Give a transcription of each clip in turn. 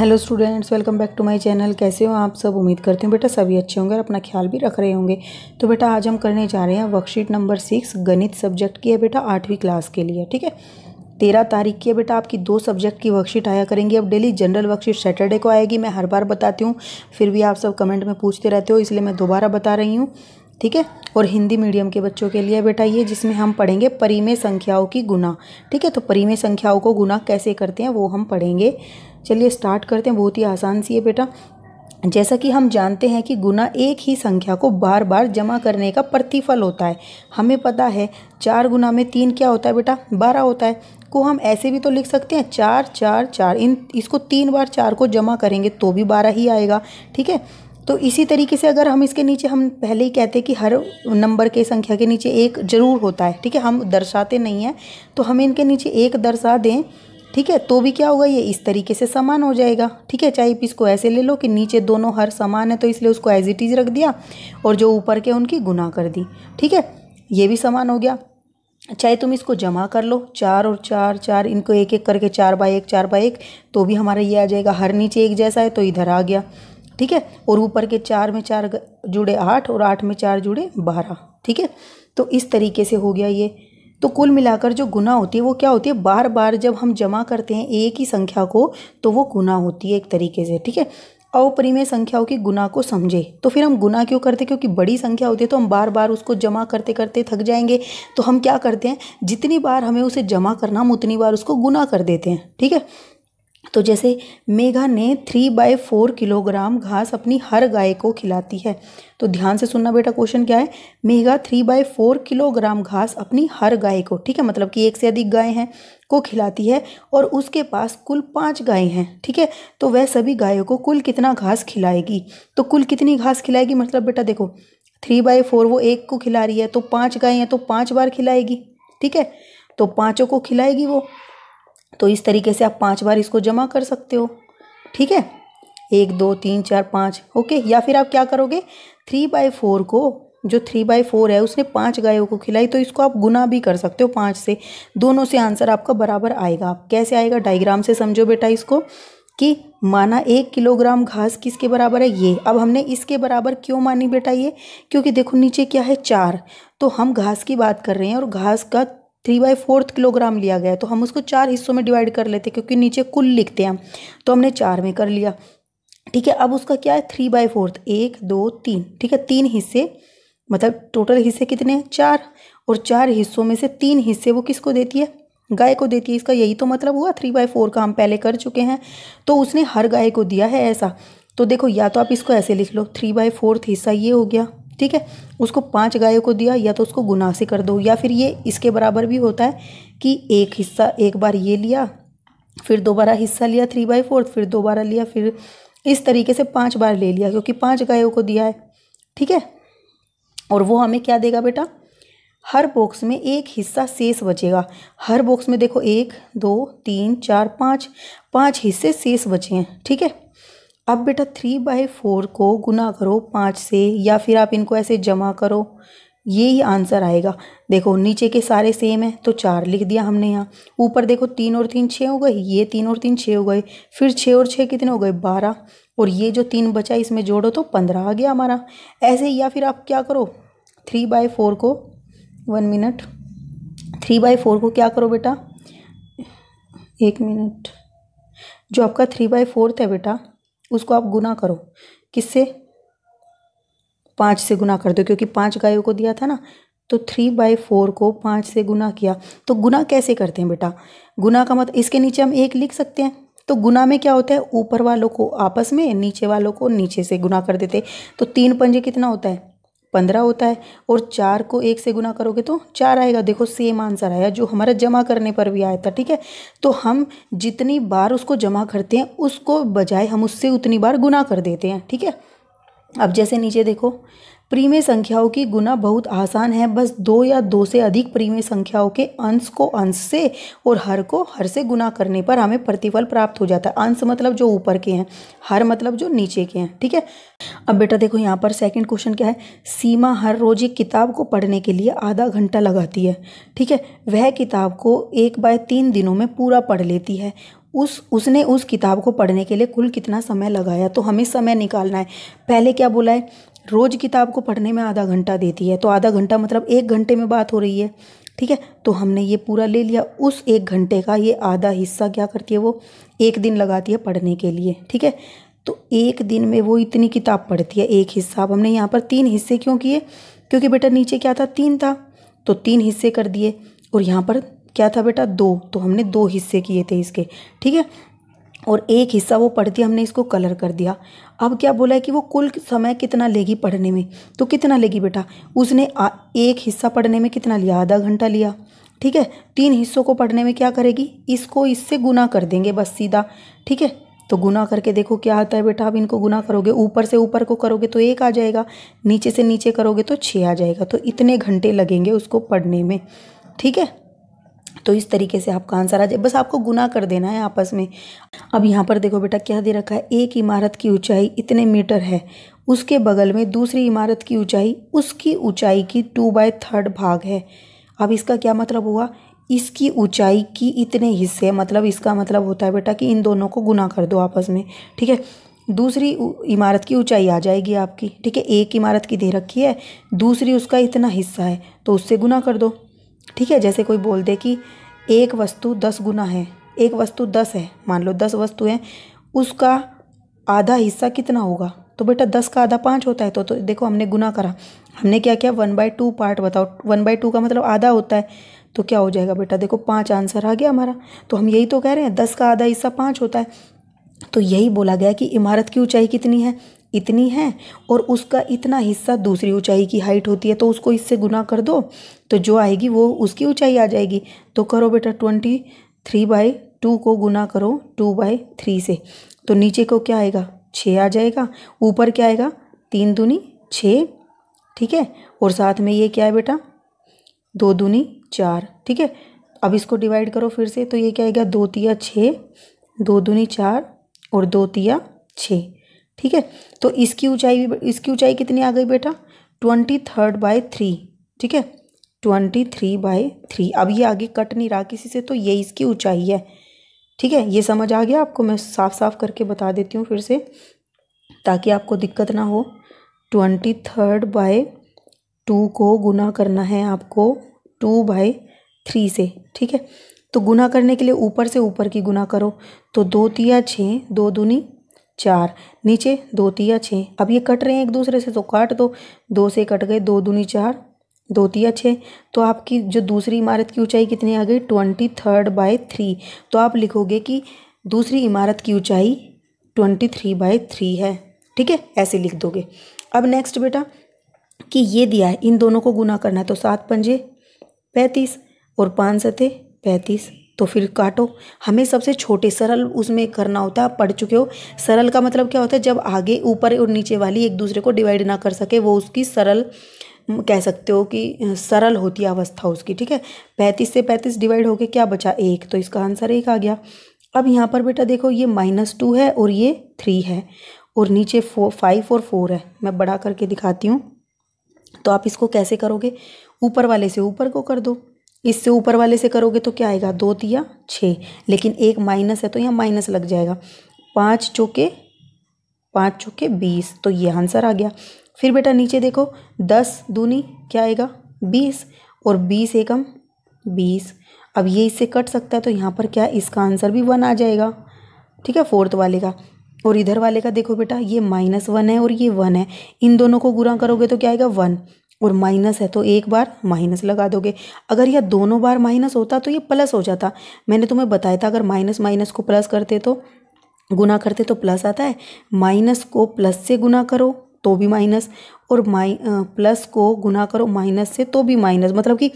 hello students welcome back to my channel कैसे हो आप सब उम्मीद करते हैं बेटा सभी अच्छे होंगे और अपना ख्याल भी रख रहे होंगे तो बेटा आज हम करने जा रहे हैं वर्कशीट नंबर सिक्स गणित सब्जेक्ट की है बेटा आठवीं क्लास के लिए ठीक है तेरह तारीख की है बेटा आपकी दो सब्जेक्ट की वर्कशीट आया करेंगी अब डेली जनरल वर्कशीट सैटरडे को आएगी मैं हर बार बताती हूँ फिर भी आप सब कमेंट में पूछते रहते हो इसलिए मैं दोबारा बता रही हूँ ठीक है और हिंदी मीडियम के बच्चों के लिए बेटा ये जिसमें हम पढ़ेंगे परिमेय संख्याओं की गुना ठीक है तो परिमेय संख्याओं को गुना कैसे करते हैं वो हम पढ़ेंगे चलिए स्टार्ट करते हैं बहुत ही आसान सी है बेटा जैसा कि हम जानते हैं कि गुना एक ही संख्या को बार बार जमा करने का प्रतिफल होता है हमें पता है चार गुना में तीन क्या होता है बेटा बारह होता है को हम ऐसे भी तो लिख सकते हैं चार चार चार इन इसको तीन बार चार को जमा करेंगे तो भी बारह ही आएगा ठीक है तो इसी तरीके से अगर हम इसके नीचे हम पहले ही कहते हैं कि हर नंबर के संख्या के नीचे एक जरूर होता है ठीक है हम दर्शाते नहीं हैं तो हम इनके नीचे एक दर्शा दें ठीक है तो भी क्या होगा ये इस तरीके से समान हो जाएगा ठीक है चाहे इसको ऐसे ले लो कि नीचे दोनों हर समान है तो इसलिए उसको एज इट इज़ रख दिया और जो ऊपर के उनकी गुना कर दी ठीक है ये भी समान हो गया चाहे तुम इसको जमा कर लो चार और चार चार इनको एक एक करके चार बाय एक चार बाय एक तो भी हमारा ये आ जाएगा हर नीचे एक जैसा है तो इधर आ गया ठीक है और ऊपर के चार में चार जुड़े आठ और आठ में चार जुड़े बारह ठीक है तो इस तरीके से हो गया ये तो कुल मिलाकर जो गुना होती है वो क्या होती है बार बार जब हम जमा करते हैं एक ही संख्या को तो वो गुना होती है एक तरीके से ठीक है अपरिमेय संख्याओं की गुना को समझे तो फिर हम गुना क्यों करते क्योंकि बड़ी संख्या होती है तो हम बार बार उसको जमा करते करते थक जाएंगे तो हम क्या करते हैं जितनी बार हमें उसे जमा करना हम उतनी बार उसको गुना कर देते हैं ठीक है तो जैसे मेघा ने थ्री बाय फोर किलोग्राम घास अपनी हर गाय को खिलाती है तो ध्यान से सुनना बेटा क्वेश्चन क्या है Megha three by four kilogram घास अपनी हर गाय को ठीक है मतलब कि एक से अधिक गाय हैं को खिलाती है और उसके पास कुल पाँच गाय हैं ठीक है तो वह सभी गायों को कुल कितना घास खिलाएगी तो कुल कितनी घास खिलाएगी मतलब बेटा देखो थ्री बाय फोर वो एक को खिला रही है तो पाँच गाय हैं तो पाँच बार खिलाएगी ठीक है तो पाँचों को खिलाएगी वो तो इस तरीके से आप पाँच बार इसको जमा कर सकते हो ठीक है एक दो तीन चार पाँच ओके या फिर आप क्या करोगे थ्री बाई फोर को जो थ्री बाई फोर है उसने पाँच गायों को खिलाई तो इसको आप गुना भी कर सकते हो पाँच से दोनों से आंसर आपका बराबर आएगा आप कैसे आएगा डायग्राम से समझो बेटा इसको कि माना एक किलोग्राम घास किसके बराबर है ये अब हमने इसके बराबर क्यों मानी बेटा ये क्योंकि देखो नीचे क्या है चार तो हम घास की बात कर रहे हैं और घास का थ्री बाई फोर्थ किलोग्राम लिया गया तो हम उसको चार हिस्सों में डिवाइड कर लेते हैं क्योंकि नीचे कुल लिखते हैं हम तो हमने चार में कर लिया ठीक है अब उसका क्या है थ्री बाई फोर्थ एक दो तीन ठीक है तीन हिस्से मतलब टोटल हिस्से कितने हैं चार और चार हिस्सों में से तीन हिस्से वो किसको देती है गाय को देती है इसका यही तो मतलब हुआ थ्री बाई फोर का हम पहले कर चुके हैं तो उसने हर गाय को दिया है ऐसा तो देखो या तो आप इसको ऐसे लिख लो थ्री बाई फोर्थ हिस्सा ये हो गया ठीक है उसको पांच गायों को दिया या तो उसको गुना से कर दो या फिर ये इसके बराबर भी होता है कि एक हिस्सा एक बार ये लिया फिर दोबारा हिस्सा लिया थ्री बाई फोर्थ फिर दोबारा लिया फिर इस तरीके से पांच बार ले लिया क्योंकि पांच गायों को दिया है ठीक है और वो हमें क्या देगा बेटा हर बॉक्स में एक हिस्सा शेष बचेगा हर बॉक्स में देखो एक दो तीन चार पाँच पाँच हिस्से शेष बचे हैं ठीक है अब बेटा थ्री बाई फोर को गुना करो पाँच से या फिर आप इनको ऐसे जमा करो ये ही आंसर आएगा देखो नीचे के सारे सेम हैं तो चार लिख दिया हमने यहाँ ऊपर देखो तीन और तीन छः हो गए ये तीन और तीन छः हो गए फिर छः और छः कितने हो गए बारह और ये जो तीन बचा इसमें जोड़ो तो पंद्रह आ गया हमारा ऐसे या फिर आप क्या करो थ्री बाई फोर को one minute three by four को क्या करो बेटा एक मिनट जो आपका थ्री बाय फोर था बेटा उसको आप गुना करो किससे पाँच से गुना कर दो क्योंकि पाँच गायों को दिया था ना तो थ्री बाई फोर को पाँच से गुना किया तो गुना कैसे करते हैं बेटा गुना का मतलब इसके नीचे हम एक लिख सकते हैं तो गुना में क्या होता है ऊपर वालों को आपस में नीचे वालों को नीचे से गुना कर देते तो तीन पंजे कितना होता है पंद्रह होता है और चार को एक से गुना करोगे तो चार आएगा देखो सेम आंसर आया जो हमारा जमा करने पर भी आया था ठीक है तो हम जितनी बार उसको जमा करते हैं उसको बजाय हम उससे उतनी बार गुना कर देते हैं ठीक है अब जैसे नीचे देखो प्रीमेय संख्याओं की गुना बहुत आसान है बस दो या दो से अधिक प्रीमेय संख्याओं के अंश को अंश से और हर को हर से गुना करने पर हमें प्रतिफल प्राप्त हो जाता है अंश मतलब जो ऊपर के हैं हर मतलब जो नीचे के हैं ठीक है अब बेटा देखो यहाँ पर सेकंड क्वेश्चन क्या है सीमा हर रोज एक किताब को पढ़ने के लिए आधा घंटा लगाती है ठीक है वह किताब को एक बाय तीन दिनों में पूरा पढ़ लेती है उस उसने उस किताब को पढ़ने के लिए कुल कितना समय लगाया तो हमें समय निकालना है पहले क्या बोला है रोज़ किताब को पढ़ने में आधा घंटा देती है तो आधा घंटा मतलब एक घंटे में बात हो रही है ठीक है तो हमने ये पूरा ले लिया उस एक घंटे का ये आधा हिस्सा क्या करती है वो एक दिन लगाती है पढ़ने के लिए ठीक है तो एक दिन में वो इतनी किताब पढ़ती है एक हिस्सा अब हमने यहाँ पर तीन हिस्से क्यों किए क्योंकि बेटा नीचे क्या था तीन था तो तीन हिस्से कर दिए और यहाँ पर क्या था बेटा दो तो हमने दो हिस्से किए थे इसके ठीक है और एक हिस्सा वो पढ़ती हमने इसको कलर कर दिया अब क्या बोला है कि वो कुल समय कितना लेगी पढ़ने में तो कितना लेगी बेटा उसने आ एक हिस्सा पढ़ने में कितना लिया आधा घंटा लिया ठीक है तीन हिस्सों को पढ़ने में क्या करेगी इसको इससे गुना कर देंगे बस सीधा ठीक है तो गुना करके देखो क्या आता है बेटा अब इनको गुना करोगे ऊपर से ऊपर को करोगे तो एक आ जाएगा नीचे से नीचे करोगे तो छः आ जाएगा तो इतने घंटे लगेंगे उसको पढ़ने में ठीक है तो इस तरीके से आपका आंसर आ जाए बस आपको गुना कर देना है आपस में अब यहाँ पर देखो बेटा क्या दे रखा है एक इमारत की ऊंचाई इतने मीटर है उसके बगल में दूसरी इमारत की ऊंचाई उसकी ऊंचाई की टू बाय थर्ड भाग है अब इसका क्या मतलब हुआ इसकी ऊंचाई की इतने हिस्से मतलब इसका मतलब होता है बेटा कि इन दोनों को गुना कर दो आपस में ठीक है दूसरी इमारत की ऊंचाई आ जाएगी आपकी ठीक है एक इमारत की दे रखी है दूसरी उसका इतना हिस्सा है तो उससे गुना कर दो ठीक है जैसे कोई बोल दे कि एक वस्तु दस गुना है एक वस्तु दस है मान लो दस वस्तु है उसका आधा हिस्सा कितना होगा तो बेटा दस का आधा पाँच होता है तो तो देखो हमने गुना करा हमने क्या किया वन बाय टू पार्ट बताओ वन बाय टू का मतलब आधा होता है तो क्या हो जाएगा बेटा देखो पाँच आंसर आ गया हमारा तो हम यही तो कह रहे हैं दस का आधा हिस्सा पाँच होता है तो यही बोला गया कि इमारत की ऊंचाई कितनी है इतनी है और उसका इतना हिस्सा दूसरी ऊंचाई की हाइट होती है तो उसको इससे गुना कर दो तो जो आएगी वो उसकी ऊंचाई आ जाएगी तो करो बेटा ट्वेंटी थ्री बाई टू को गुना करो टू बाई थ्री से तो नीचे को क्या आएगा छः आ जाएगा ऊपर क्या आएगा तीन दूनी छः ठीक है और साथ में ये क्या है बेटा दो दूनी चार ठीक है अब इसको डिवाइड करो फिर से तो ये क्या आएगा दो तिया छः दो दूनी चार और दो तिया छः ठीक है तो इसकी ऊंचाई इसकी ऊंचाई कितनी आ गई बेटा ट्वेंटी थर्ड बाय थ्री ठीक है ट्वेंटी थ्री बाई थ्री अब ये आगे कट नहीं रहा किसी से तो ये इसकी ऊंचाई है ठीक है ये समझ आ गया आपको मैं साफ साफ करके बता देती हूँ फिर से ताकि आपको दिक्कत ना हो ट्वेंटी थर्ड बाय टू को गुना करना है आपको टू बाय थ्री से ठीक है तो गुना करने के लिए ऊपर से ऊपर की गुना करो तो दो तिया छः दो दूनी चार नीचे दो तिया छः अब ये कट रहे हैं एक दूसरे से तो काट दो दो से कट गए दो दूनी चार दो तिया छः तो आपकी जो दूसरी इमारत की ऊंचाई कितनी आ गई ट्वेंटी थर्ड बाय थ्री तो आप लिखोगे कि दूसरी इमारत की ऊंचाई ट्वेंटी थ्री बाय थ्री है ठीक है ऐसे लिख दोगे अब नेक्स्ट बेटा कि ये दिया है इन दोनों को गुना करना है तो सात पंजे पैंतीस और पाँच सते पैंतीस तो फिर काटो हमें सबसे छोटे सरल उसमें करना होता है पढ़ चुके हो सरल का मतलब क्या होता है जब आगे ऊपर और नीचे वाली एक दूसरे को डिवाइड ना कर सके वो उसकी सरल कह सकते हो कि सरल होती अवस्था उसकी ठीक है पैंतीस से पैंतीस डिवाइड होके क्या बचा एक तो इसका आंसर एक आ गया अब यहाँ पर बेटा देखो ये माइनस टू है और ये थ्री है और नीचे फोर फाइव और फोर है मैं बढ़ा करके दिखाती हूँ तो आप इसको कैसे करोगे ऊपर वाले से ऊपर को कर दो इससे ऊपर वाले से करोगे तो क्या आएगा दो तिया छः लेकिन एक माइनस है तो यहाँ माइनस लग जाएगा पाँच चौके पाँच चौके बीस तो ये आंसर आ गया फिर बेटा नीचे देखो दस दूनी क्या आएगा बीस और बीस एकम बीस अब ये इससे कट सकता है तो यहाँ पर क्या इसका आंसर भी वन आ जाएगा ठीक है फोर्थ वाले का और इधर वाले का देखो बेटा ये माइनस वन है और ये वन है इन दोनों को गुरा करोगे तो क्या आएगा वन और माइनस है तो एक बार माइनस लगा दोगे अगर यह दोनों बार माइनस होता तो ये प्लस हो जाता मैंने तुम्हें बताया था अगर माइनस माइनस को प्लस करते तो गुना करते तो प्लस आता है माइनस को प्लस से गुना करो तो भी माइनस और माइ प्लस को गुना करो माइनस से तो भी माइनस मतलब कि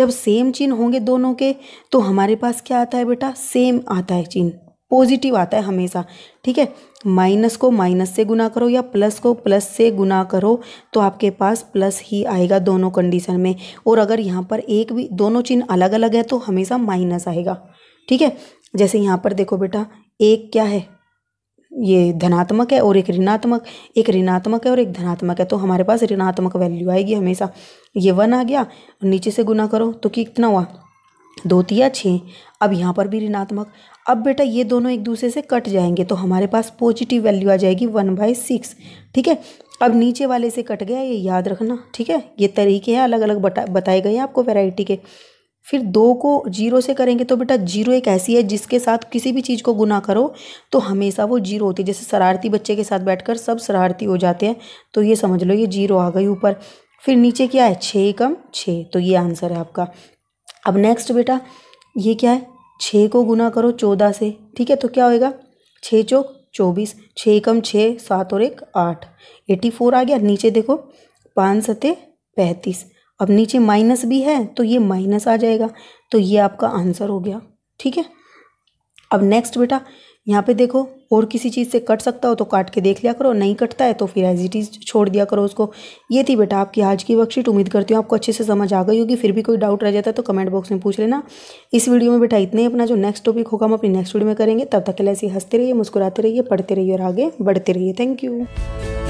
जब सेम चिन्ह होंगे दोनों के तो हमारे पास क्या आता है बेटा सेम आता है चिन्ह पॉजिटिव आता है हमेशा ठीक है माइनस को माइनस से गुना करो या प्लस को प्लस से गुना करो तो आपके पास प्लस ही आएगा दोनों कंडीशन में और अगर यहाँ पर एक भी दोनों चिन्ह अलग अलग है तो हमेशा माइनस आएगा ठीक है जैसे यहाँ पर देखो बेटा एक क्या है ये धनात्मक है और एक ऋणात्मक एक ऋणात्मक है और एक धनात्मक है तो हमारे पास ऋणात्मक वैल्यू आएगी हमेशा ये वन आ गया नीचे से गुना करो तो कितना हुआ दो तिया छः अब यहाँ पर भी ऋणात्मक अब बेटा ये दोनों एक दूसरे से कट जाएंगे तो हमारे पास पॉजिटिव वैल्यू आ जाएगी वन बाई सिक्स ठीक है अब नीचे वाले से कट गया ये याद रखना ठीक है ये तरीके हैं अलग अलग बता बताए गए हैं आपको वैरायटी के फिर दो को जीरो से करेंगे तो बेटा जीरो एक ऐसी है जिसके साथ किसी भी चीज़ को गुना करो तो हमेशा वो जीरो होती है जैसे शरारती बच्चे के साथ बैठ सब शरारती हो जाते हैं तो ये समझ लो ये जीरो आ गई ऊपर फिर नीचे क्या है छः कम छः तो ये आंसर है आपका अब नेक्स्ट बेटा ये क्या है छः को गुना करो चौदह से ठीक है तो क्या होएगा छः चौक चौबीस छः एकम छः सात और एक आठ एटी फोर आ गया नीचे देखो पाँच सते पैंतीस अब नीचे माइनस भी है तो ये माइनस आ जाएगा तो ये आपका आंसर हो गया ठीक है अब नेक्स्ट बेटा यहाँ पे देखो और किसी चीज़ से कट सकता हो तो काट के देख लिया करो नहीं कटता है तो फिर एज इट इज़ छोड़ दिया करो उसको ये थी बेटा आपकी आज की वर्कशीट उम्मीद करती हूँ आपको अच्छे से समझ आ गई होगी फिर भी कोई डाउट रह जाता है तो कमेंट बॉक्स में पूछ लेना इस वीडियो में बेटा इतना ही अपना जो नेक्स्ट टॉपिक होगा हम अपनी नेक्स्ट वीडियो में करेंगे तब तक के लिए ऐसे हंसते रहिए मुस्कुराते रहिए पढ़ते रहिए और आगे बढ़ते रहिए थैंक यू